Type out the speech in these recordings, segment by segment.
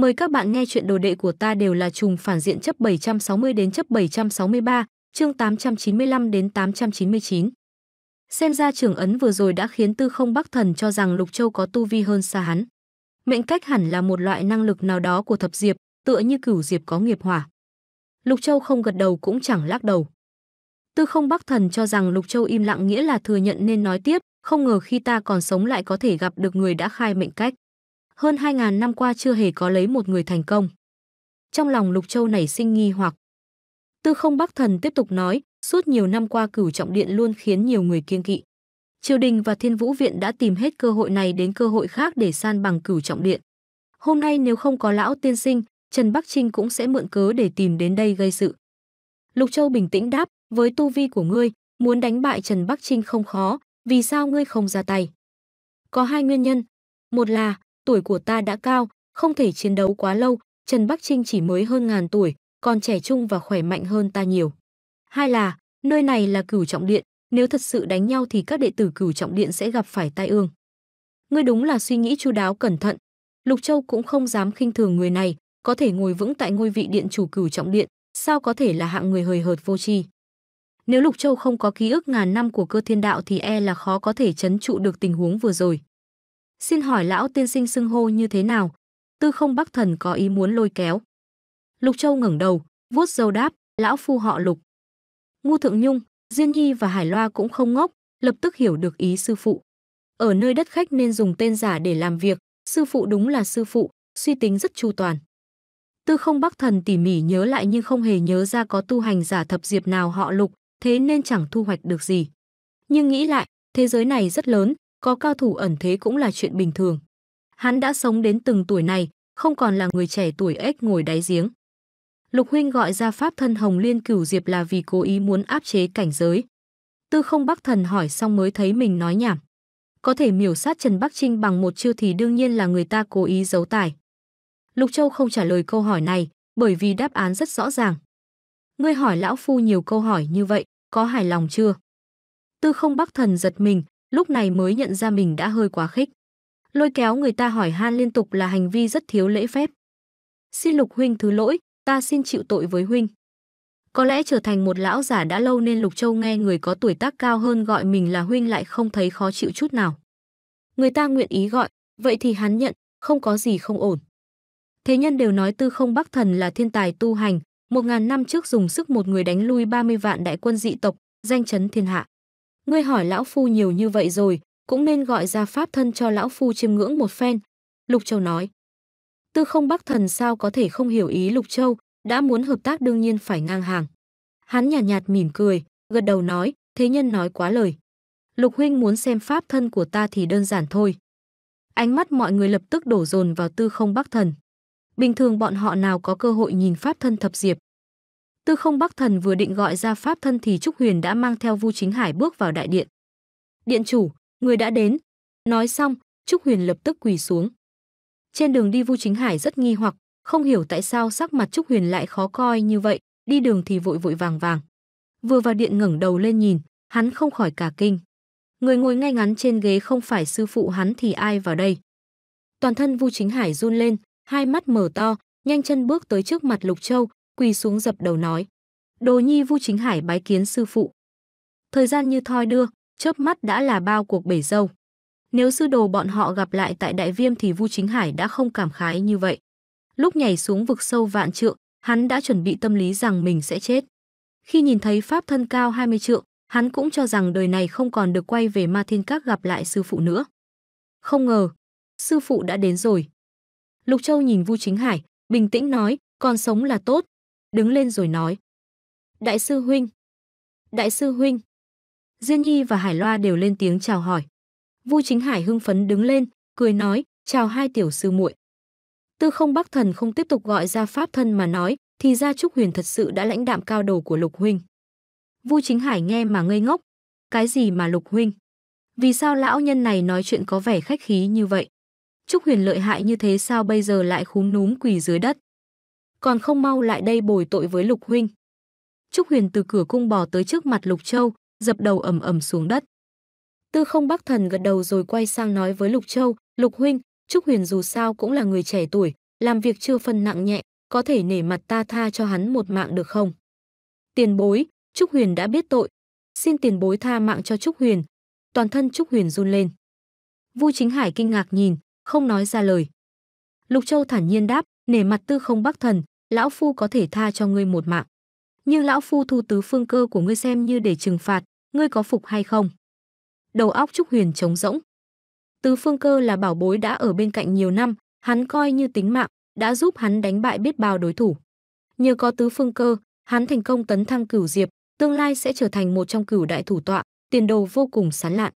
Mời các bạn nghe chuyện đồ đệ của ta đều là trùng phản diện chấp 760 đến chấp 763, chương 895 đến 899. Xem ra trưởng ấn vừa rồi đã khiến Tư Không Bắc Thần cho rằng Lục Châu có tu vi hơn xa hắn. Mệnh cách hẳn là một loại năng lực nào đó của thập diệp, tựa như cửu diệp có nghiệp hỏa. Lục Châu không gật đầu cũng chẳng lắc đầu. Tư Không Bắc Thần cho rằng Lục Châu im lặng nghĩa là thừa nhận nên nói tiếp, không ngờ khi ta còn sống lại có thể gặp được người đã khai mệnh cách hơn 2.000 năm qua chưa hề có lấy một người thành công. Trong lòng Lục Châu nảy sinh nghi hoặc. Tư không Bắc Thần tiếp tục nói, suốt nhiều năm qua cửu trọng điện luôn khiến nhiều người kiêng kỵ. Triều đình và Thiên Vũ Viện đã tìm hết cơ hội này đến cơ hội khác để san bằng cửu trọng điện. Hôm nay nếu không có lão tiên sinh, Trần Bắc Trinh cũng sẽ mượn cớ để tìm đến đây gây sự. Lục Châu bình tĩnh đáp, với tu vi của ngươi, muốn đánh bại Trần Bắc Trinh không khó, vì sao ngươi không ra tay? Có hai nguyên nhân. Một là, tuổi của ta đã cao, không thể chiến đấu quá lâu, Trần Bắc Trinh chỉ mới hơn ngàn tuổi, còn trẻ trung và khỏe mạnh hơn ta nhiều. Hai là, nơi này là cửu trọng điện, nếu thật sự đánh nhau thì các đệ tử cửu trọng điện sẽ gặp phải tai ương. Ngươi đúng là suy nghĩ chu đáo cẩn thận. Lục Châu cũng không dám khinh thường người này, có thể ngồi vững tại ngôi vị điện chủ cửu trọng điện, sao có thể là hạng người hời hợt vô tri. Nếu Lục Châu không có ký ức ngàn năm của cơ thiên đạo thì e là khó có thể chấn trụ được tình huống vừa rồi. Xin hỏi lão tiên sinh xưng hô như thế nào? Tư không bắc thần có ý muốn lôi kéo. Lục Châu ngẩng đầu, vuốt dâu đáp, lão phu họ lục. Ngu Thượng Nhung, Diên Nhi và Hải Loa cũng không ngốc, lập tức hiểu được ý sư phụ. Ở nơi đất khách nên dùng tên giả để làm việc, sư phụ đúng là sư phụ, suy tính rất chu toàn. Tư không bắc thần tỉ mỉ nhớ lại nhưng không hề nhớ ra có tu hành giả thập diệp nào họ lục, thế nên chẳng thu hoạch được gì. Nhưng nghĩ lại, thế giới này rất lớn, có cao thủ ẩn thế cũng là chuyện bình thường. Hắn đã sống đến từng tuổi này, không còn là người trẻ tuổi ếch ngồi đáy giếng. Lục huynh gọi ra pháp thân Hồng Liên Cửu Diệp là vì cố ý muốn áp chế cảnh giới. Tư Không Bắc Thần hỏi xong mới thấy mình nói nhảm. Có thể miểu sát Trần Bắc Trinh bằng một chiêu thì đương nhiên là người ta cố ý giấu tài. Lục Châu không trả lời câu hỏi này, bởi vì đáp án rất rõ ràng. Ngươi hỏi lão phu nhiều câu hỏi như vậy, có hài lòng chưa? Tư Không Bắc Thần giật mình, lúc này mới nhận ra mình đã hơi quá khích. Lôi kéo người ta hỏi han liên tục là hành vi rất thiếu lễ phép. Xin Lục huynh thứ lỗi, ta xin chịu tội với huynh. Có lẽ trở thành một lão giả đã lâu nên Lục Châu nghe người có tuổi tác cao hơn gọi mình là huynh lại không thấy khó chịu chút nào. Người ta nguyện ý gọi, vậy thì hắn nhận, không có gì không ổn. Thế nhân đều nói Tư Không Bắc Thần là thiên tài tu hành, một ngàn năm trước dùng sức một người đánh lui 30 vạn đại quân dị tộc, danh chấn thiên hạ ngươi hỏi lão phu nhiều như vậy rồi, cũng nên gọi ra pháp thân cho lão phu chiêm ngưỡng một phen. Lục Châu nói. Tư không bắc thần sao có thể không hiểu ý Lục Châu, đã muốn hợp tác đương nhiên phải ngang hàng. Hắn nhạt nhạt mỉm cười, gật đầu nói, thế nhân nói quá lời. Lục huynh muốn xem pháp thân của ta thì đơn giản thôi. Ánh mắt mọi người lập tức đổ dồn vào tư không bắc thần. Bình thường bọn họ nào có cơ hội nhìn pháp thân thập diệp. Tư không Bắc Thần vừa định gọi ra pháp thân thì Trúc Huyền đã mang theo Vu Chính Hải bước vào đại điện. Điện chủ, người đã đến. Nói xong, Trúc Huyền lập tức quỳ xuống. Trên đường đi Vu Chính Hải rất nghi hoặc, không hiểu tại sao sắc mặt Trúc Huyền lại khó coi như vậy, đi đường thì vội vội vàng vàng. Vừa vào điện ngẩng đầu lên nhìn, hắn không khỏi cả kinh. Người ngồi ngay ngắn trên ghế không phải sư phụ hắn thì ai vào đây? Toàn thân Vu Chính Hải run lên, hai mắt mở to, nhanh chân bước tới trước mặt Lục Châu, quỳ xuống dập đầu nói. Đồ nhi Vu Chính Hải bái kiến sư phụ. Thời gian như thoi đưa, chớp mắt đã là bao cuộc bể dâu. Nếu sư đồ bọn họ gặp lại tại Đại Viêm thì Vu Chính Hải đã không cảm khái như vậy. Lúc nhảy xuống vực sâu vạn trượng, hắn đã chuẩn bị tâm lý rằng mình sẽ chết. Khi nhìn thấy pháp thân cao 20 trượng, hắn cũng cho rằng đời này không còn được quay về Ma Thiên Các gặp lại sư phụ nữa. Không ngờ, sư phụ đã đến rồi. Lục Châu nhìn Vu Chính Hải, bình tĩnh nói, còn sống là tốt, đứng lên rồi nói. Đại sư huynh! Đại sư huynh! Diên Nhi và Hải Loa đều lên tiếng chào hỏi. Vu Chính Hải hưng phấn đứng lên, cười nói, chào hai tiểu sư muội. Tư không bắc thần không tiếp tục gọi ra pháp thân mà nói, thì ra Trúc Huyền thật sự đã lãnh đạm cao đồ của Lục Huynh. Vu Chính Hải nghe mà ngây ngốc. Cái gì mà Lục Huynh? Vì sao lão nhân này nói chuyện có vẻ khách khí như vậy? Trúc Huyền lợi hại như thế sao bây giờ lại khúm núm quỳ dưới đất? còn không mau lại đây bồi tội với Lục huynh. Trúc Huyền từ cửa cung bò tới trước mặt Lục Châu, dập đầu ầm ầm xuống đất. Tư Không Bắc Thần gật đầu rồi quay sang nói với Lục Châu, "Lục huynh, Trúc Huyền dù sao cũng là người trẻ tuổi, làm việc chưa phân nặng nhẹ, có thể nể mặt ta tha cho hắn một mạng được không?" Tiền bối, Trúc Huyền đã biết tội, xin tiền bối tha mạng cho Trúc Huyền. Toàn thân Trúc Huyền run lên. Vu Chính Hải kinh ngạc nhìn, không nói ra lời. Lục Châu thản nhiên đáp, nể mặt tư không bắc thần, lão phu có thể tha cho ngươi một mạng. Nhưng lão phu thu tứ phương cơ của ngươi xem như để trừng phạt, ngươi có phục hay không? Đầu óc Trúc Huyền trống rỗng. Tứ phương cơ là bảo bối đã ở bên cạnh nhiều năm, hắn coi như tính mạng, đã giúp hắn đánh bại biết bao đối thủ. Nhờ có tứ phương cơ, hắn thành công tấn thăng cửu diệp, tương lai sẽ trở thành một trong cửu đại thủ tọa, tiền đồ vô cùng sán lạn.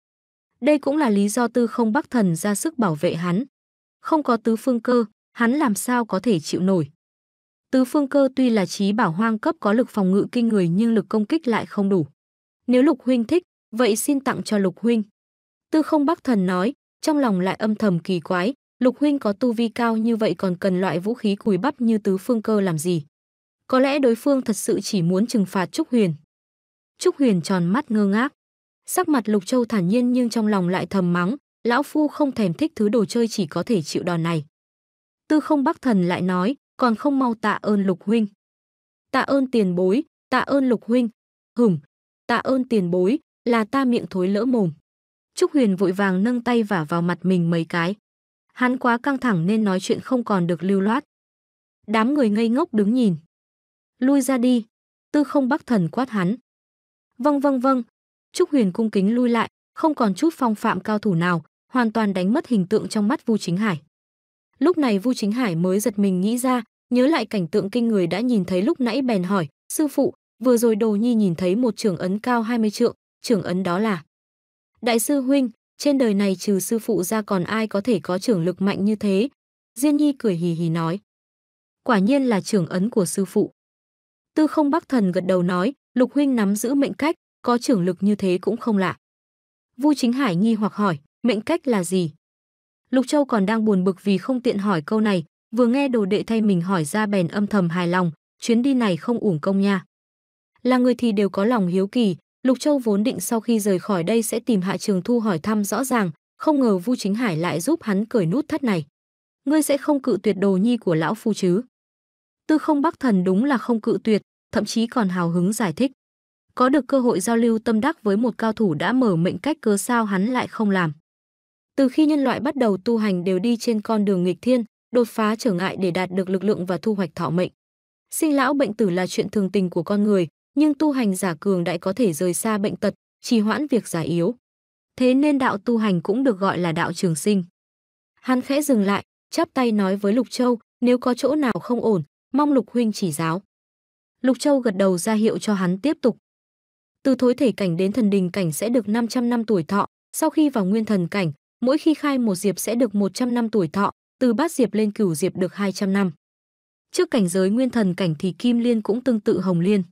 Đây cũng là lý do tư không bắc thần ra sức bảo vệ hắn. Không có tứ phương cơ, hắn làm sao có thể chịu nổi. Tứ phương cơ tuy là trí bảo hoang cấp có lực phòng ngự kinh người nhưng lực công kích lại không đủ. Nếu lục huynh thích, vậy xin tặng cho lục huynh. Tư không bác thần nói, trong lòng lại âm thầm kỳ quái, lục huynh có tu vi cao như vậy còn cần loại vũ khí cùi bắp như tứ phương cơ làm gì. Có lẽ đối phương thật sự chỉ muốn trừng phạt Trúc Huyền. Trúc Huyền tròn mắt ngơ ngác. Sắc mặt Lục Châu thản nhiên nhưng trong lòng lại thầm mắng, lão phu không thèm thích thứ đồ chơi chỉ có thể chịu đòn này. Tư không Bắc Thần lại nói, còn không mau tạ ơn Lục Huynh. Tạ ơn tiền bối, tạ ơn Lục Huynh. Hửm, tạ ơn tiền bối, là ta miệng thối lỡ mồm. Trúc Huyền vội vàng nâng tay vả vào mặt mình mấy cái. Hắn quá căng thẳng nên nói chuyện không còn được lưu loát. Đám người ngây ngốc đứng nhìn. Lui ra đi, tư không Bắc Thần quát hắn. Vâng vâng vâng, Trúc Huyền cung kính lui lại, không còn chút phong phạm cao thủ nào, hoàn toàn đánh mất hình tượng trong mắt Vu Chính Hải. Lúc này Vu Chính Hải mới giật mình nghĩ ra, nhớ lại cảnh tượng kinh người đã nhìn thấy lúc nãy bèn hỏi, "Sư phụ, vừa rồi Đồ Nhi nhìn thấy một trường ấn cao 20 trượng, trường ấn đó là?" "Đại sư huynh, trên đời này trừ sư phụ ra còn ai có thể có trưởng lực mạnh như thế?" Diên Nhi cười hì hì nói. "Quả nhiên là trưởng ấn của sư phụ." Tư Không Bắc Thần gật đầu nói, "Lục huynh nắm giữ mệnh cách, có trưởng lực như thế cũng không lạ." Vu Chính Hải nghi hoặc hỏi, "Mệnh cách là gì?" Lục Châu còn đang buồn bực vì không tiện hỏi câu này, vừa nghe đồ đệ thay mình hỏi ra bèn âm thầm hài lòng, chuyến đi này không uổng công nha. Là người thì đều có lòng hiếu kỳ, Lục Châu vốn định sau khi rời khỏi đây sẽ tìm Hạ Trường Thu hỏi thăm rõ ràng, không ngờ Vu Chính Hải lại giúp hắn cởi nút thắt này. Ngươi sẽ không cự tuyệt đồ nhi của lão phu chứ? Tư Không Bắc Thần đúng là không cự tuyệt, thậm chí còn hào hứng giải thích. Có được cơ hội giao lưu tâm đắc với một cao thủ đã mở mệnh cách cớ sao hắn lại không làm? Từ khi nhân loại bắt đầu tu hành đều đi trên con đường nghịch thiên, đột phá trở ngại để đạt được lực lượng và thu hoạch thọ mệnh. Sinh lão bệnh tử là chuyện thường tình của con người, nhưng tu hành giả cường đại có thể rời xa bệnh tật, trì hoãn việc già yếu. Thế nên đạo tu hành cũng được gọi là đạo trường sinh. Hắn khẽ dừng lại, chắp tay nói với Lục Châu, nếu có chỗ nào không ổn, mong Lục huynh chỉ giáo. Lục Châu gật đầu ra hiệu cho hắn tiếp tục. Từ thối thể cảnh đến thần đình cảnh sẽ được 500 năm tuổi thọ, sau khi vào nguyên thần cảnh, mỗi khi khai một diệp sẽ được 100 năm tuổi thọ, từ bát diệp lên cửu diệp được 200 năm. Trước cảnh giới nguyên thần cảnh thì kim liên cũng tương tự hồng liên.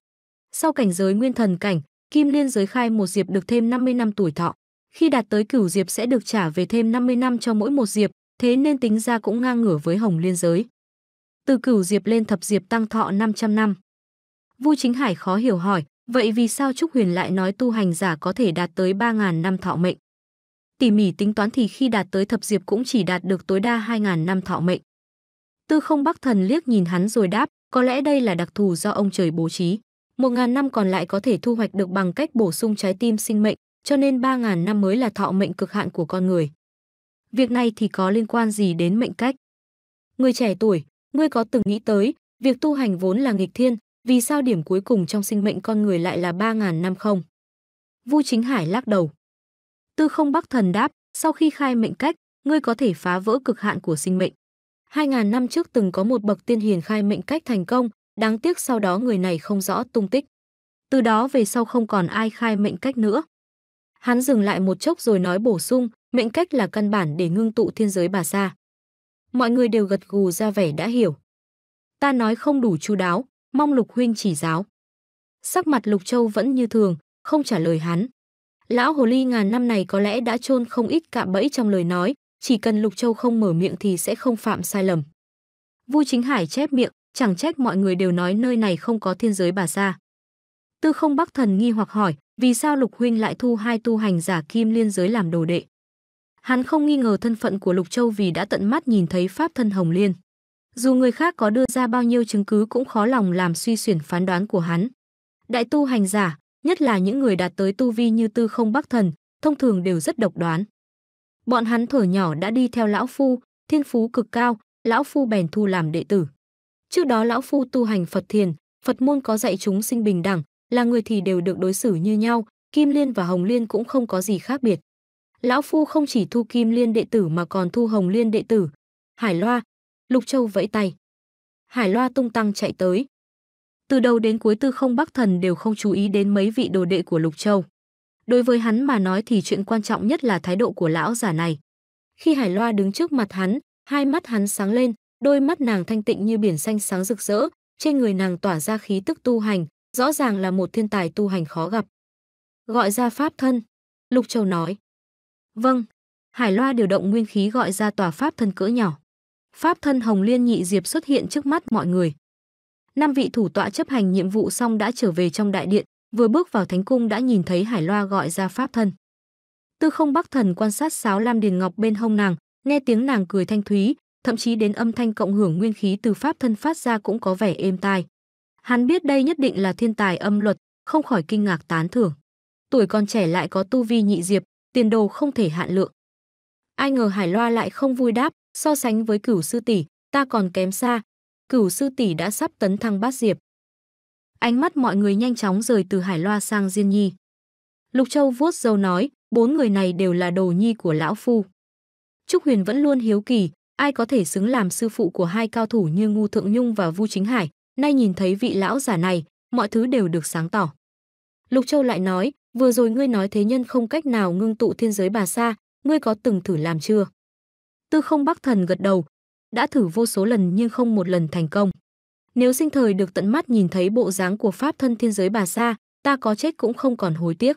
Sau cảnh giới nguyên thần cảnh, kim liên giới khai một diệp được thêm 50 năm tuổi thọ. Khi đạt tới cửu diệp sẽ được trả về thêm 50 năm cho mỗi một diệp, thế nên tính ra cũng ngang ngửa với hồng liên giới. Từ cửu diệp lên thập diệp tăng thọ 500 năm. Vu Chính Hải khó hiểu hỏi, vậy vì sao Trúc Huyền lại nói tu hành giả có thể đạt tới 3.000 năm thọ mệnh? tỉ mỉ tính toán thì khi đạt tới thập diệp cũng chỉ đạt được tối đa 2.000 năm thọ mệnh. Tư không bắc thần liếc nhìn hắn rồi đáp, có lẽ đây là đặc thù do ông trời bố trí. 1.000 năm còn lại có thể thu hoạch được bằng cách bổ sung trái tim sinh mệnh, cho nên 3.000 năm mới là thọ mệnh cực hạn của con người. Việc này thì có liên quan gì đến mệnh cách? Người trẻ tuổi, ngươi có từng nghĩ tới, việc tu hành vốn là nghịch thiên, vì sao điểm cuối cùng trong sinh mệnh con người lại là 3.000 năm không? Vu Chính Hải lắc đầu. Tư không Bắc Thần đáp, sau khi khai mệnh cách, ngươi có thể phá vỡ cực hạn của sinh mệnh. 2.000 năm trước từng có một bậc tiên hiền khai mệnh cách thành công, đáng tiếc sau đó người này không rõ tung tích. Từ đó về sau không còn ai khai mệnh cách nữa. Hắn dừng lại một chốc rồi nói bổ sung, mệnh cách là căn bản để ngưng tụ thiên giới bà xa Mọi người đều gật gù ra vẻ đã hiểu. Ta nói không đủ chu đáo, mong Lục Huynh chỉ giáo. Sắc mặt Lục Châu vẫn như thường, không trả lời hắn. Lão hồ ly ngàn năm này có lẽ đã chôn không ít cạm bẫy trong lời nói, chỉ cần Lục Châu không mở miệng thì sẽ không phạm sai lầm. vua Chính Hải chép miệng, chẳng trách mọi người đều nói nơi này không có thiên giới bà ra. Tư Không Bắc Thần nghi hoặc hỏi, vì sao Lục huynh lại thu hai tu hành giả kim liên giới làm đồ đệ? Hắn không nghi ngờ thân phận của Lục Châu vì đã tận mắt nhìn thấy pháp thân Hồng Liên. Dù người khác có đưa ra bao nhiêu chứng cứ cũng khó lòng làm suy xuyển phán đoán của hắn. Đại tu hành giả, nhất là những người đạt tới tu vi như Tư Không Bắc Thần, thông thường đều rất độc đoán. Bọn hắn thở nhỏ đã đi theo lão phu, thiên phú cực cao, lão phu bèn thu làm đệ tử. Trước đó lão phu tu hành Phật thiền, Phật môn có dạy chúng sinh bình đẳng, là người thì đều được đối xử như nhau, Kim Liên và Hồng Liên cũng không có gì khác biệt. Lão phu không chỉ thu Kim Liên đệ tử mà còn thu Hồng Liên đệ tử. Hải Loa, Lục Châu vẫy tay. Hải Loa tung tăng chạy tới, từ đầu đến cuối tư không bắc thần đều không chú ý đến mấy vị đồ đệ của lục châu đối với hắn mà nói thì chuyện quan trọng nhất là thái độ của lão giả này khi hải loa đứng trước mặt hắn hai mắt hắn sáng lên đôi mắt nàng thanh tịnh như biển xanh sáng rực rỡ trên người nàng tỏa ra khí tức tu hành rõ ràng là một thiên tài tu hành khó gặp gọi ra pháp thân lục châu nói vâng hải loa điều động nguyên khí gọi ra tòa pháp thân cỡ nhỏ pháp thân hồng liên nhị diệp xuất hiện trước mắt mọi người năm vị thủ tọa chấp hành nhiệm vụ xong đã trở về trong đại điện, vừa bước vào thánh cung đã nhìn thấy Hải Loa gọi ra pháp thân. Tư Không Bắc Thần quan sát sáo lam điền ngọc bên hông nàng, nghe tiếng nàng cười thanh thúy, thậm chí đến âm thanh cộng hưởng nguyên khí từ pháp thân phát ra cũng có vẻ êm tai. Hắn biết đây nhất định là thiên tài âm luật, không khỏi kinh ngạc tán thưởng. Tuổi còn trẻ lại có tu vi nhị diệp, tiền đồ không thể hạn lượng. Ai ngờ Hải Loa lại không vui đáp, so sánh với cửu sư tỷ, ta còn kém xa, cửu sư tỷ đã sắp tấn thăng bát diệp. Ánh mắt mọi người nhanh chóng rời từ Hải Loa sang Diên Nhi. Lục Châu vuốt râu nói, bốn người này đều là đồ nhi của lão phu. Trúc Huyền vẫn luôn hiếu kỳ, ai có thể xứng làm sư phụ của hai cao thủ như Ngu Thượng Nhung và Vu Chính Hải, nay nhìn thấy vị lão giả này, mọi thứ đều được sáng tỏ. Lục Châu lại nói, vừa rồi ngươi nói thế nhân không cách nào ngưng tụ thiên giới bà sa, ngươi có từng thử làm chưa? Tư không bắc thần gật đầu, đã thử vô số lần nhưng không một lần thành công. Nếu sinh thời được tận mắt nhìn thấy bộ dáng của pháp thân thiên giới bà Sa, ta có chết cũng không còn hối tiếc.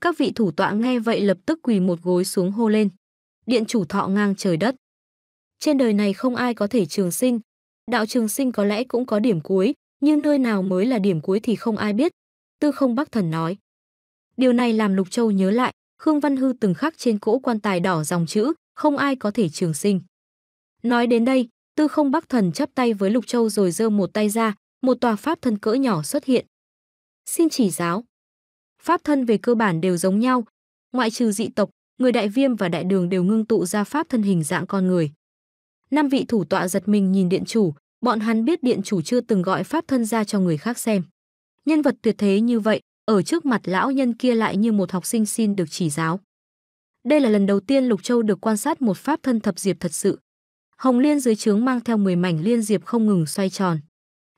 Các vị thủ tọa nghe vậy lập tức quỳ một gối xuống hô lên. Điện chủ thọ ngang trời đất. Trên đời này không ai có thể trường sinh. Đạo trường sinh có lẽ cũng có điểm cuối, nhưng nơi nào mới là điểm cuối thì không ai biết. Tư không bác thần nói. Điều này làm Lục Châu nhớ lại, Khương Văn Hư từng khắc trên cỗ quan tài đỏ dòng chữ, không ai có thể trường sinh. Nói đến đây, Tư Không Bắc Thần chắp tay với Lục Châu rồi giơ một tay ra, một tòa pháp thân cỡ nhỏ xuất hiện. Xin chỉ giáo. Pháp thân về cơ bản đều giống nhau, ngoại trừ dị tộc, người đại viêm và đại đường đều ngưng tụ ra pháp thân hình dạng con người. Năm vị thủ tọa giật mình nhìn điện chủ, bọn hắn biết điện chủ chưa từng gọi pháp thân ra cho người khác xem. Nhân vật tuyệt thế như vậy, ở trước mặt lão nhân kia lại như một học sinh xin được chỉ giáo. Đây là lần đầu tiên Lục Châu được quan sát một pháp thân thập diệp thật sự, Hồng liên dưới trướng mang theo 10 mảnh liên diệp không ngừng xoay tròn.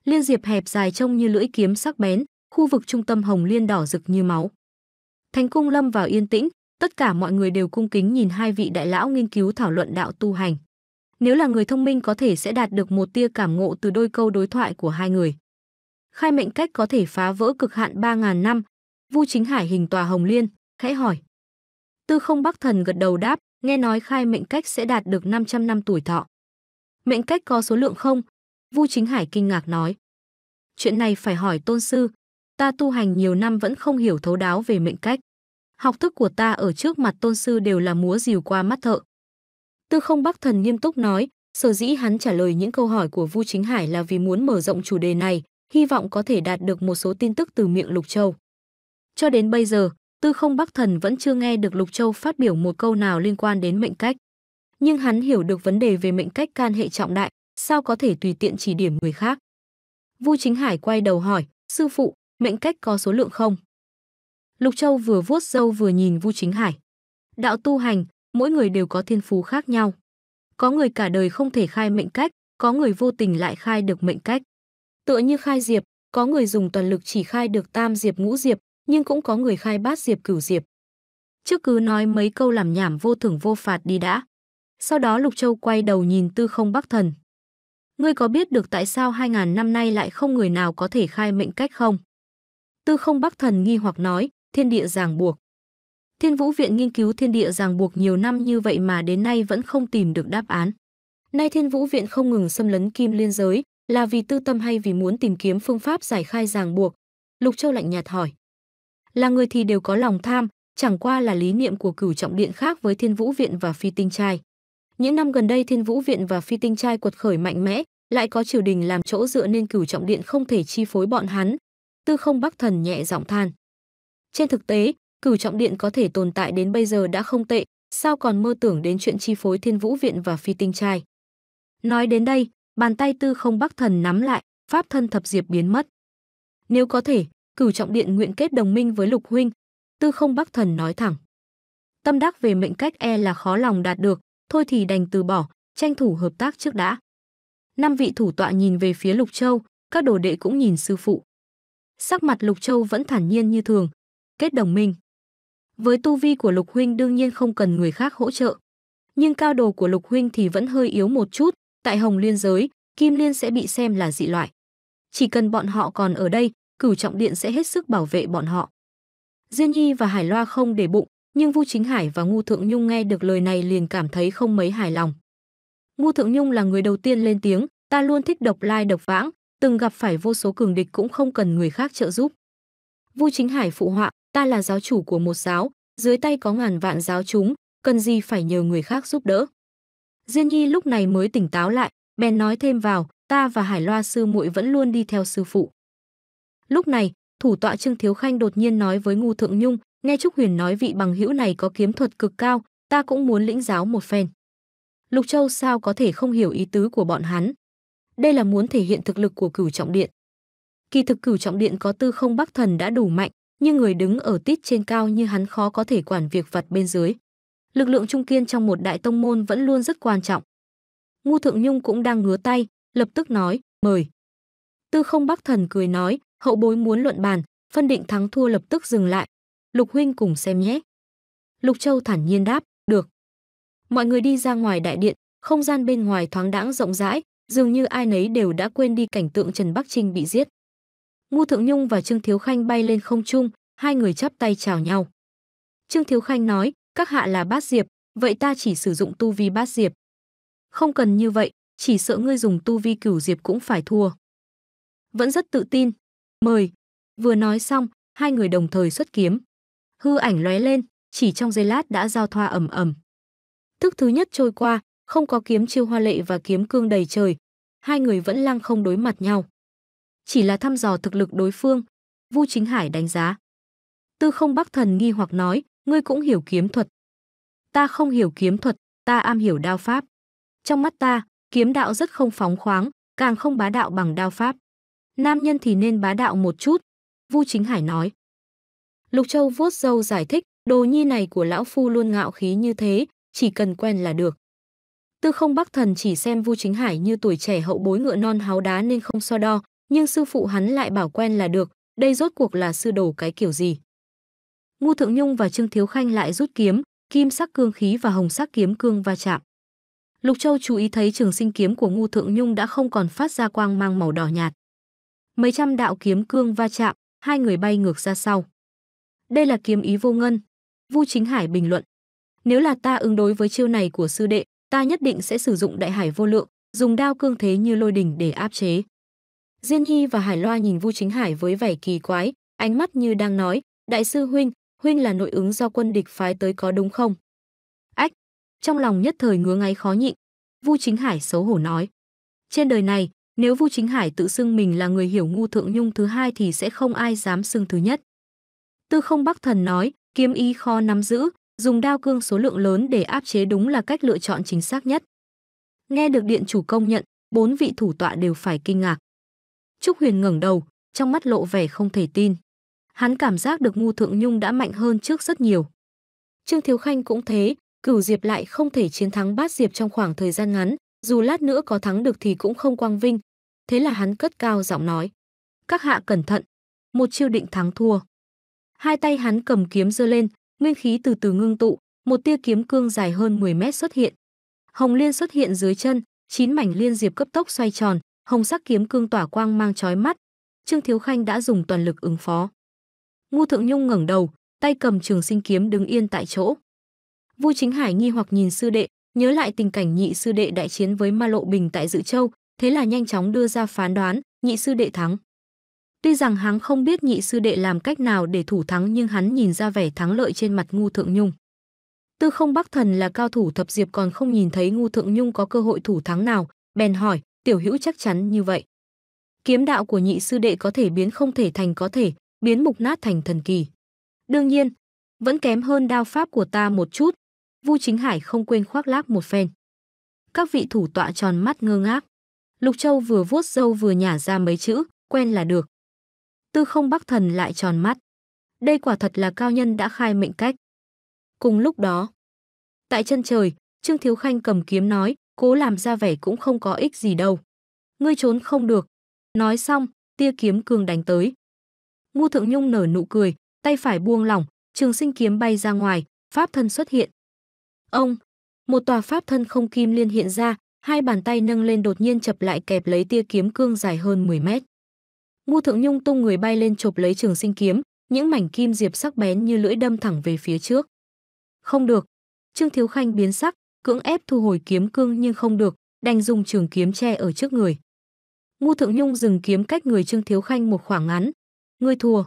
Liên diệp hẹp dài trông như lưỡi kiếm sắc bén, khu vực trung tâm hồng liên đỏ rực như máu. Thánh cung lâm vào yên tĩnh, tất cả mọi người đều cung kính nhìn hai vị đại lão nghiên cứu thảo luận đạo tu hành. Nếu là người thông minh có thể sẽ đạt được một tia cảm ngộ từ đôi câu đối thoại của hai người. Khai mệnh cách có thể phá vỡ cực hạn 3.000 năm. Vu Chính Hải hình tòa Hồng Liên, khẽ hỏi. Tư không Bắc Thần gật đầu đáp, nghe nói khai mệnh cách sẽ đạt được 500 năm tuổi thọ. Mệnh cách có số lượng không? Vu Chính Hải kinh ngạc nói. Chuyện này phải hỏi tôn sư, ta tu hành nhiều năm vẫn không hiểu thấu đáo về mệnh cách. Học thức của ta ở trước mặt tôn sư đều là múa dìu qua mắt thợ. Tư không Bác thần nghiêm túc nói, sở dĩ hắn trả lời những câu hỏi của Vu Chính Hải là vì muốn mở rộng chủ đề này, hy vọng có thể đạt được một số tin tức từ miệng Lục Châu. Cho đến bây giờ, Tư không Bác Thần vẫn chưa nghe được Lục Châu phát biểu một câu nào liên quan đến mệnh cách nhưng hắn hiểu được vấn đề về mệnh cách can hệ trọng đại, sao có thể tùy tiện chỉ điểm người khác. Vu Chính Hải quay đầu hỏi, sư phụ, mệnh cách có số lượng không? Lục Châu vừa vuốt râu vừa nhìn Vu Chính Hải. Đạo tu hành, mỗi người đều có thiên phú khác nhau. Có người cả đời không thể khai mệnh cách, có người vô tình lại khai được mệnh cách. Tựa như khai diệp, có người dùng toàn lực chỉ khai được tam diệp ngũ diệp, nhưng cũng có người khai bát diệp cửu diệp. Trước cứ nói mấy câu làm nhảm vô thưởng vô phạt đi đã. Sau đó Lục Châu quay đầu nhìn Tư Không Bắc Thần. Ngươi có biết được tại sao 2.000 năm nay lại không người nào có thể khai mệnh cách không? Tư Không Bắc Thần nghi hoặc nói, thiên địa ràng buộc. Thiên Vũ Viện nghiên cứu thiên địa ràng buộc nhiều năm như vậy mà đến nay vẫn không tìm được đáp án. Nay Thiên Vũ Viện không ngừng xâm lấn kim liên giới, là vì tư tâm hay vì muốn tìm kiếm phương pháp giải khai ràng buộc? Lục Châu lạnh nhạt hỏi. Là người thì đều có lòng tham, chẳng qua là lý niệm của cửu trọng điện khác với Thiên Vũ Viện và phi tinh trai. Những năm gần đây Thiên Vũ Viện và Phi Tinh Trai quật khởi mạnh mẽ, lại có triều đình làm chỗ dựa nên cửu trọng điện không thể chi phối bọn hắn. Tư Không Bắc Thần nhẹ giọng than. Trên thực tế, cửu trọng điện có thể tồn tại đến bây giờ đã không tệ, sao còn mơ tưởng đến chuyện chi phối Thiên Vũ Viện và Phi Tinh Trai. Nói đến đây, bàn tay Tư Không Bắc Thần nắm lại, pháp thân thập diệp biến mất. Nếu có thể, cửu trọng điện nguyện kết đồng minh với Lục huynh, Tư Không Bắc Thần nói thẳng. Tâm đắc về mệnh cách e là khó lòng đạt được, thôi thì đành từ bỏ, tranh thủ hợp tác trước đã. Năm vị thủ tọa nhìn về phía Lục Châu, các đồ đệ cũng nhìn sư phụ. Sắc mặt Lục Châu vẫn thản nhiên như thường, kết đồng minh. Với tu vi của Lục Huynh đương nhiên không cần người khác hỗ trợ. Nhưng cao đồ của Lục Huynh thì vẫn hơi yếu một chút, tại Hồng Liên giới, Kim Liên sẽ bị xem là dị loại. Chỉ cần bọn họ còn ở đây, cửu trọng điện sẽ hết sức bảo vệ bọn họ. Diên Nhi và Hải Loa không để bụng, nhưng Vu Chính Hải và Ngô Thượng Nhung nghe được lời này liền cảm thấy không mấy hài lòng. Ngô Thượng Nhung là người đầu tiên lên tiếng, ta luôn thích độc lai độc vãng, từng gặp phải vô số cường địch cũng không cần người khác trợ giúp. Vu Chính Hải phụ họa, ta là giáo chủ của một giáo, dưới tay có ngàn vạn giáo chúng, cần gì phải nhờ người khác giúp đỡ. Diên Nhi lúc này mới tỉnh táo lại, bèn nói thêm vào, ta và Hải Loa sư muội vẫn luôn đi theo sư phụ. Lúc này, thủ tọa Trương Thiếu Khanh đột nhiên nói với Ngô Thượng Nhung, nghe Trúc Huyền nói vị bằng hữu này có kiếm thuật cực cao, ta cũng muốn lĩnh giáo một phen. Lục Châu sao có thể không hiểu ý tứ của bọn hắn? Đây là muốn thể hiện thực lực của Cửu Trọng Điện. Kỳ thực Cửu Trọng Điện có Tư Không Bắc Thần đã đủ mạnh, nhưng người đứng ở tít trên cao như hắn khó có thể quản việc vặt bên dưới. Lực lượng trung kiên trong một đại tông môn vẫn luôn rất quan trọng. Ngô Thượng Nhung cũng đang ngứa tay, lập tức nói, mời. Tư Không Bắc Thần cười nói, hậu bối muốn luận bàn, phân định thắng thua lập tức dừng lại, Lục huynh cùng xem nhé. Lục Châu thản nhiên đáp, được. Mọi người đi ra ngoài đại điện, không gian bên ngoài thoáng đãng rộng rãi, dường như ai nấy đều đã quên đi cảnh tượng Trần Bắc Trinh bị giết. Ngô Thượng Nhung và Trương Thiếu Khanh bay lên không trung, hai người chắp tay chào nhau. Trương Thiếu Khanh nói, các hạ là bát diệp, vậy ta chỉ sử dụng tu vi bát diệp. Không cần như vậy, chỉ sợ ngươi dùng tu vi cửu diệp cũng phải thua. Vẫn rất tự tin. Mời. Vừa nói xong, hai người đồng thời xuất kiếm hư ảnh lóe lên, chỉ trong giây lát đã giao thoa ầm ầm. Thức thứ nhất trôi qua, không có kiếm chiêu hoa lệ và kiếm cương đầy trời, hai người vẫn lăng không đối mặt nhau. Chỉ là thăm dò thực lực đối phương, Vu Chính Hải đánh giá. Tư Không Bắc Thần nghi hoặc nói, ngươi cũng hiểu kiếm thuật. Ta không hiểu kiếm thuật, ta am hiểu đao pháp. Trong mắt ta, kiếm đạo rất không phóng khoáng, càng không bá đạo bằng đao pháp. Nam nhân thì nên bá đạo một chút, Vu Chính Hải nói. Lục Châu vuốt râu giải thích, đồ nhi này của lão phu luôn ngạo khí như thế, chỉ cần quen là được. Tư không bắc thần chỉ xem Vu Chính Hải như tuổi trẻ hậu bối ngựa non háo đá nên không so đo, nhưng sư phụ hắn lại bảo quen là được, đây rốt cuộc là sư đồ cái kiểu gì. Ngu Thượng Nhung và Trương Thiếu Khanh lại rút kiếm, kim sắc cương khí và hồng sắc kiếm cương va chạm. Lục Châu chú ý thấy trường sinh kiếm của Ngu Thượng Nhung đã không còn phát ra quang mang màu đỏ nhạt. Mấy trăm đạo kiếm cương va chạm, hai người bay ngược ra sau. Đây là kiếm ý vô ngân. Vu Chính Hải bình luận. Nếu là ta ứng đối với chiêu này của sư đệ, ta nhất định sẽ sử dụng đại hải vô lượng, dùng đao cương thế như lôi đỉnh để áp chế. Diên Hy và Hải Loa nhìn Vu Chính Hải với vẻ kỳ quái, ánh mắt như đang nói, đại sư huynh, huynh là nội ứng do quân địch phái tới có đúng không? Ách, trong lòng nhất thời ngứa ngáy khó nhịn, Vu Chính Hải xấu hổ nói. Trên đời này, nếu Vu Chính Hải tự xưng mình là người hiểu ngu thượng nhung thứ hai thì sẽ không ai dám xưng thứ nhất. Tư không Bắc Thần nói, kiếm y kho nắm giữ, dùng đao cương số lượng lớn để áp chế đúng là cách lựa chọn chính xác nhất. Nghe được điện chủ công nhận, bốn vị thủ tọa đều phải kinh ngạc. Trúc Huyền ngẩng đầu, trong mắt lộ vẻ không thể tin. Hắn cảm giác được ngu thượng nhung đã mạnh hơn trước rất nhiều. Trương Thiếu Khanh cũng thế, cửu diệp lại không thể chiến thắng bát diệp trong khoảng thời gian ngắn, dù lát nữa có thắng được thì cũng không quang vinh. Thế là hắn cất cao giọng nói. Các hạ cẩn thận, một chiêu định thắng thua. Hai tay hắn cầm kiếm giơ lên, nguyên khí từ từ ngưng tụ, một tia kiếm cương dài hơn 10 mét xuất hiện. Hồng liên xuất hiện dưới chân, chín mảnh liên diệp cấp tốc xoay tròn, hồng sắc kiếm cương tỏa quang mang chói mắt. Trương Thiếu Khanh đã dùng toàn lực ứng phó. Ngô Thượng Nhung ngẩng đầu, tay cầm trường sinh kiếm đứng yên tại chỗ. Vu Chính Hải nghi hoặc nhìn sư đệ, nhớ lại tình cảnh nhị sư đệ đại chiến với Ma Lộ Bình tại Dự Châu, thế là nhanh chóng đưa ra phán đoán, nhị sư đệ thắng. Tuy rằng hắn không biết nhị sư đệ làm cách nào để thủ thắng nhưng hắn nhìn ra vẻ thắng lợi trên mặt Ngu Thượng Nhung. Tư không bắc thần là cao thủ thập diệp còn không nhìn thấy Ngu Thượng Nhung có cơ hội thủ thắng nào, bèn hỏi, tiểu hữu chắc chắn như vậy. Kiếm đạo của nhị sư đệ có thể biến không thể thành có thể, biến mục nát thành thần kỳ. Đương nhiên, vẫn kém hơn đao pháp của ta một chút. Vu Chính Hải không quên khoác lác một phen. Các vị thủ tọa tròn mắt ngơ ngác. Lục Châu vừa vuốt râu vừa nhả ra mấy chữ, quen là được tư không bắc thần lại tròn mắt. Đây quả thật là cao nhân đã khai mệnh cách. Cùng lúc đó, tại chân trời, Trương Thiếu Khanh cầm kiếm nói, cố làm ra vẻ cũng không có ích gì đâu. Ngươi trốn không được. Nói xong, tia kiếm cương đánh tới. Ngu Thượng Nhung nở nụ cười, tay phải buông lỏng, trường sinh kiếm bay ra ngoài, pháp thân xuất hiện. Ông, một tòa pháp thân không kim liên hiện ra, hai bàn tay nâng lên đột nhiên chập lại kẹp lấy tia kiếm cương dài hơn 10 mét. Ngu Thượng Nhung tung người bay lên chộp lấy trường sinh kiếm, những mảnh kim diệp sắc bén như lưỡi đâm thẳng về phía trước. Không được. Trương Thiếu Khanh biến sắc, cưỡng ép thu hồi kiếm cương nhưng không được, đành dùng trường kiếm che ở trước người. Ngu Thượng Nhung dừng kiếm cách người Trương Thiếu Khanh một khoảng ngắn. Ngươi thua.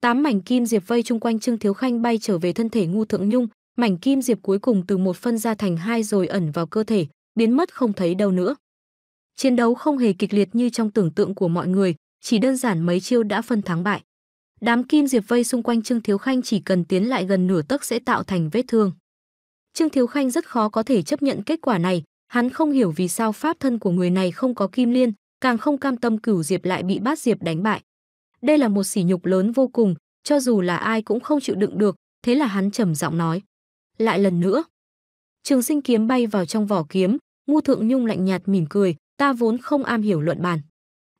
Tám mảnh kim diệp vây chung quanh Trương Thiếu Khanh bay trở về thân thể Ngu Thượng Nhung, mảnh kim diệp cuối cùng từ một phân ra thành hai rồi ẩn vào cơ thể, biến mất không thấy đâu nữa. Chiến đấu không hề kịch liệt như trong tưởng tượng của mọi người, chỉ đơn giản mấy chiêu đã phân thắng bại. Đám kim diệp vây xung quanh Trương Thiếu Khanh chỉ cần tiến lại gần nửa tấc sẽ tạo thành vết thương. Trương Thiếu Khanh rất khó có thể chấp nhận kết quả này, hắn không hiểu vì sao pháp thân của người này không có kim liên, càng không cam tâm cửu diệp lại bị bát diệp đánh bại. Đây là một sỉ nhục lớn vô cùng, cho dù là ai cũng không chịu đựng được, thế là hắn trầm giọng nói. Lại lần nữa. Trường sinh kiếm bay vào trong vỏ kiếm, ngu thượng nhung lạnh nhạt mỉm cười, ta vốn không am hiểu luận bàn.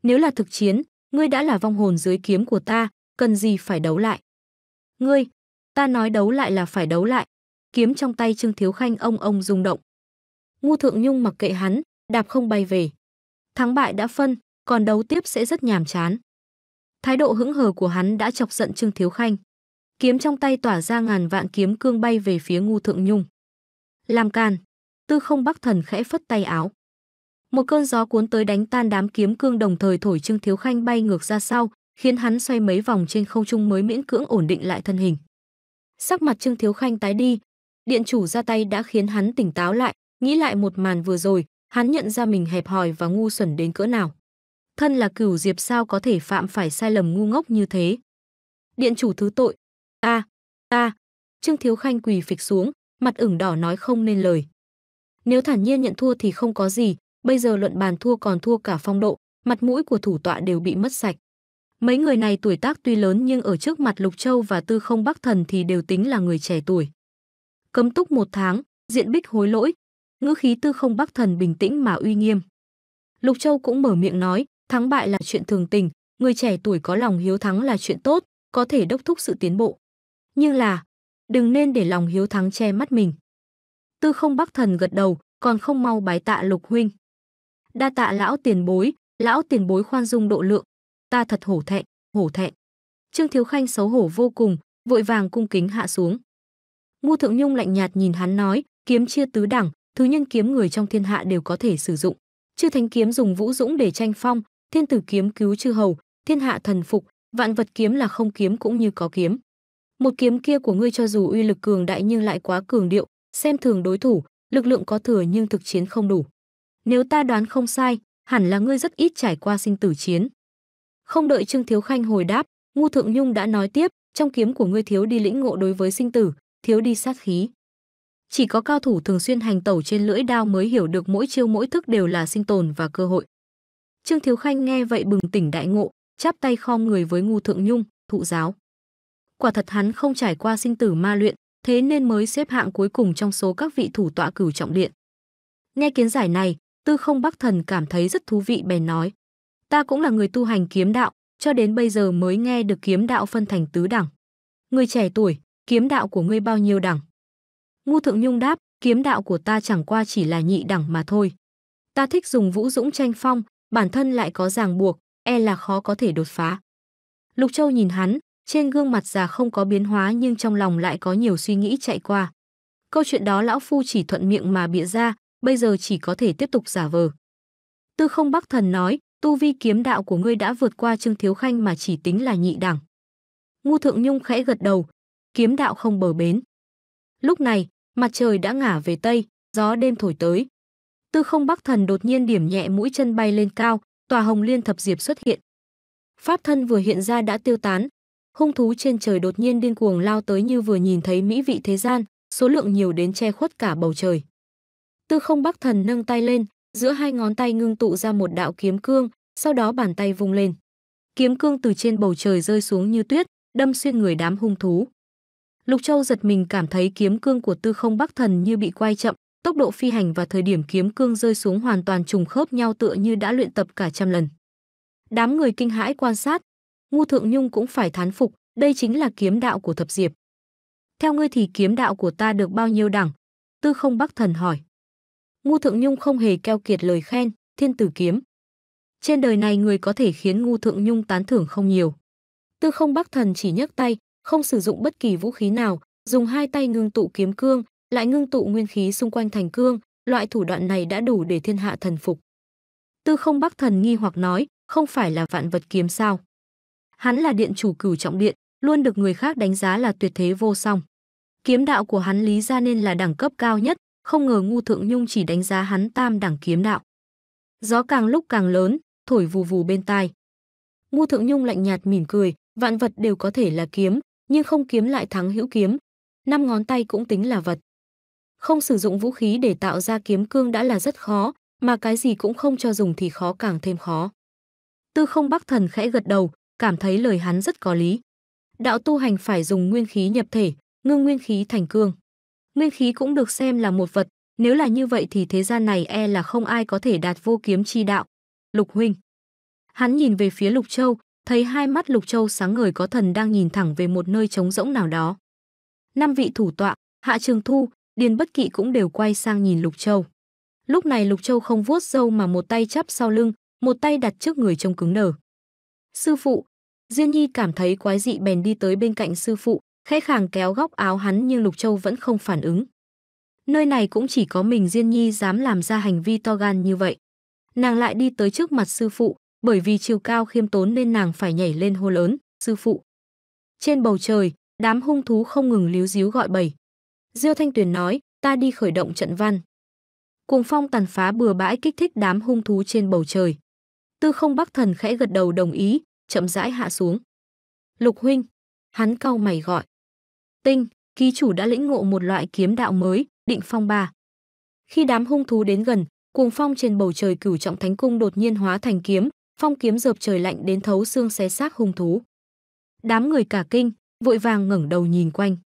Nếu là thực chiến, ngươi đã là vong hồn dưới kiếm của ta, cần gì phải đấu lại. Ngươi, ta nói đấu lại là phải đấu lại. Kiếm trong tay Trương Thiếu Khanh ông ông rung động. Ngu Thượng Nhung mặc kệ hắn, đạp không bay về. Thắng bại đã phân, còn đấu tiếp sẽ rất nhàm chán. Thái độ hững hờ của hắn đã chọc giận Trương Thiếu Khanh. Kiếm trong tay tỏa ra ngàn vạn kiếm cương bay về phía Ngu Thượng Nhung. Làm càn, Tư Không Bắc Thần khẽ phất tay áo. Một cơn gió cuốn tới đánh tan đám kiếm cương đồng thời thổi Trương Thiếu Khanh bay ngược ra sau, khiến hắn xoay mấy vòng trên không trung mới miễn cưỡng ổn định lại thân hình. Sắc mặt Trương Thiếu Khanh tái đi, điện chủ ra tay đã khiến hắn tỉnh táo lại, nghĩ lại một màn vừa rồi, hắn nhận ra mình hẹp hòi và ngu xuẩn đến cỡ nào. Thân là cửu diệp sao có thể phạm phải sai lầm ngu ngốc như thế. Điện chủ thứ tội. a a Trương Thiếu Khanh quỳ phịch xuống, mặt ửng đỏ nói không nên lời. Nếu thản nhiên nhận thua thì không có gì, bây giờ luận bàn thua còn thua cả phong độ, mặt mũi của thủ tọa đều bị mất sạch. Mấy người này tuổi tác tuy lớn nhưng ở trước mặt Lục Châu và Tư Không Bắc Thần thì đều tính là người trẻ tuổi. Cấm túc một tháng, diện bích hối lỗi, ngữ khí Tư Không Bắc Thần bình tĩnh mà uy nghiêm. Lục Châu cũng mở miệng nói, thắng bại là chuyện thường tình, người trẻ tuổi có lòng hiếu thắng là chuyện tốt, có thể đốc thúc sự tiến bộ. Nhưng là, đừng nên để lòng hiếu thắng che mắt mình. Tư Không Bắc Thần gật đầu, còn không mau bái tạ Lục huynh đa tạ lão tiền bối, lão tiền bối khoan dung độ lượng, ta thật hổ thẹn, hổ thẹn. Trương Thiếu Khanh xấu hổ vô cùng, vội vàng cung kính hạ xuống. Ngô Thượng Nhung lạnh nhạt nhìn hắn nói, kiếm chia tứ đẳng, thứ nhân kiếm người trong thiên hạ đều có thể sử dụng. Chư thánh kiếm dùng vũ dũng để tranh phong, thiên tử kiếm cứu chư hầu, thiên hạ thần phục, vạn vật kiếm là không kiếm cũng như có kiếm. Một kiếm kia của ngươi cho dù uy lực cường đại nhưng lại quá cường điệu, xem thường đối thủ, lực lượng có thừa nhưng thực chiến không đủ. Nếu ta đoán không sai, hẳn là ngươi rất ít trải qua sinh tử chiến. Không đợi Trương Thiếu Khanh hồi đáp, Ngu Thượng Nhung đã nói tiếp, trong kiếm của ngươi thiếu đi lĩnh ngộ đối với sinh tử, thiếu đi sát khí. Chỉ có cao thủ thường xuyên hành tẩu trên lưỡi đao mới hiểu được mỗi chiêu mỗi thức đều là sinh tồn và cơ hội. Trương Thiếu Khanh nghe vậy bừng tỉnh đại ngộ, chắp tay khom người với Ngu Thượng Nhung, thụ giáo. Quả thật hắn không trải qua sinh tử ma luyện, thế nên mới xếp hạng cuối cùng trong số các vị thủ tọa cửu trọng điện. Nghe kiến giải này, Tư không Bắc Thần cảm thấy rất thú vị bèn nói. Ta cũng là người tu hành kiếm đạo, cho đến bây giờ mới nghe được kiếm đạo phân thành tứ đẳng. Người trẻ tuổi, kiếm đạo của ngươi bao nhiêu đẳng? Ngu Thượng Nhung đáp, kiếm đạo của ta chẳng qua chỉ là nhị đẳng mà thôi. Ta thích dùng vũ dũng tranh phong, bản thân lại có ràng buộc, e là khó có thể đột phá. Lục Châu nhìn hắn, trên gương mặt già không có biến hóa nhưng trong lòng lại có nhiều suy nghĩ chạy qua. Câu chuyện đó lão phu chỉ thuận miệng mà bịa ra, bây giờ chỉ có thể tiếp tục giả vờ. Tư không Bắc Thần nói, tu vi kiếm đạo của ngươi đã vượt qua Trương Thiếu Khanh mà chỉ tính là nhị đẳng. Ngu Thượng Nhung khẽ gật đầu, kiếm đạo không bờ bến. Lúc này, mặt trời đã ngả về Tây, gió đêm thổi tới. Tư không Bắc Thần đột nhiên điểm nhẹ mũi chân bay lên cao, tòa hồng liên thập diệp xuất hiện. Pháp thân vừa hiện ra đã tiêu tán, hung thú trên trời đột nhiên điên cuồng lao tới như vừa nhìn thấy mỹ vị thế gian, số lượng nhiều đến che khuất cả bầu trời. Tư không bắc thần nâng tay lên, giữa hai ngón tay ngưng tụ ra một đạo kiếm cương, sau đó bàn tay vung lên. Kiếm cương từ trên bầu trời rơi xuống như tuyết, đâm xuyên người đám hung thú. Lục Châu giật mình cảm thấy kiếm cương của Tư Không Bắc Thần như bị quay chậm, tốc độ phi hành và thời điểm kiếm cương rơi xuống hoàn toàn trùng khớp nhau tựa như đã luyện tập cả trăm lần. Đám người kinh hãi quan sát, Ngu Thượng Nhung cũng phải thán phục, đây chính là kiếm đạo của thập diệp. Theo ngươi thì kiếm đạo của ta được bao nhiêu đẳng? Tư Không Bắc Thần hỏi. Ngu Thượng Nhung không hề keo kiệt lời khen, thiên tử kiếm. Trên đời này người có thể khiến Ngu Thượng Nhung tán thưởng không nhiều. Tư không bắc thần chỉ nhấc tay, không sử dụng bất kỳ vũ khí nào, dùng hai tay ngưng tụ kiếm cương, lại ngưng tụ nguyên khí xung quanh thành cương, loại thủ đoạn này đã đủ để thiên hạ thần phục. Tư không bắc thần nghi hoặc nói, không phải là vạn vật kiếm sao. Hắn là điện chủ cửu trọng điện, luôn được người khác đánh giá là tuyệt thế vô song. Kiếm đạo của hắn lý ra nên là đẳng cấp cao nhất, không ngờ Ngu Thượng Nhung chỉ đánh giá hắn tam đẳng kiếm đạo. Gió càng lúc càng lớn, thổi vù vù bên tai. Ngu Thượng Nhung lạnh nhạt mỉm cười, vạn vật đều có thể là kiếm, nhưng không kiếm lại thắng hữu kiếm. Năm ngón tay cũng tính là vật. Không sử dụng vũ khí để tạo ra kiếm cương đã là rất khó, mà cái gì cũng không cho dùng thì khó càng thêm khó. Tư không bắc thần khẽ gật đầu, cảm thấy lời hắn rất có lý. Đạo tu hành phải dùng nguyên khí nhập thể, ngưng nguyên khí thành cương. Nguyên khí cũng được xem là một vật, nếu là như vậy thì thế gian này e là không ai có thể đạt vô kiếm chi đạo. Lục huynh. Hắn nhìn về phía Lục Châu, thấy hai mắt Lục Châu sáng ngời có thần đang nhìn thẳng về một nơi trống rỗng nào đó. Năm vị thủ tọa, Hạ Trường Thu, Điền Bất Kỵ cũng đều quay sang nhìn Lục Châu. Lúc này Lục Châu không vuốt râu mà một tay chắp sau lưng, một tay đặt trước người trông cứng nở. Sư phụ, Diên Nhi cảm thấy quái dị bèn đi tới bên cạnh sư phụ, khẽ khàng kéo góc áo hắn nhưng Lục Châu vẫn không phản ứng. Nơi này cũng chỉ có mình Diên Nhi dám làm ra hành vi to gan như vậy. Nàng lại đi tới trước mặt sư phụ, bởi vì chiều cao khiêm tốn nên nàng phải nhảy lên hô lớn, sư phụ. Trên bầu trời, đám hung thú không ngừng líu díu gọi bầy. Diêu Thanh Tuyền nói, ta đi khởi động trận văn. Cuồng phong tàn phá bừa bãi kích thích đám hung thú trên bầu trời. Tư không bắc thần khẽ gật đầu đồng ý, chậm rãi hạ xuống. Lục huynh, hắn cau mày gọi tinh, ký chủ đã lĩnh ngộ một loại kiếm đạo mới, định phong ba. Khi đám hung thú đến gần, cuồng phong trên bầu trời cửu trọng thánh cung đột nhiên hóa thành kiếm, phong kiếm dợp trời lạnh đến thấu xương xé xác hung thú. Đám người cả kinh, vội vàng ngẩng đầu nhìn quanh.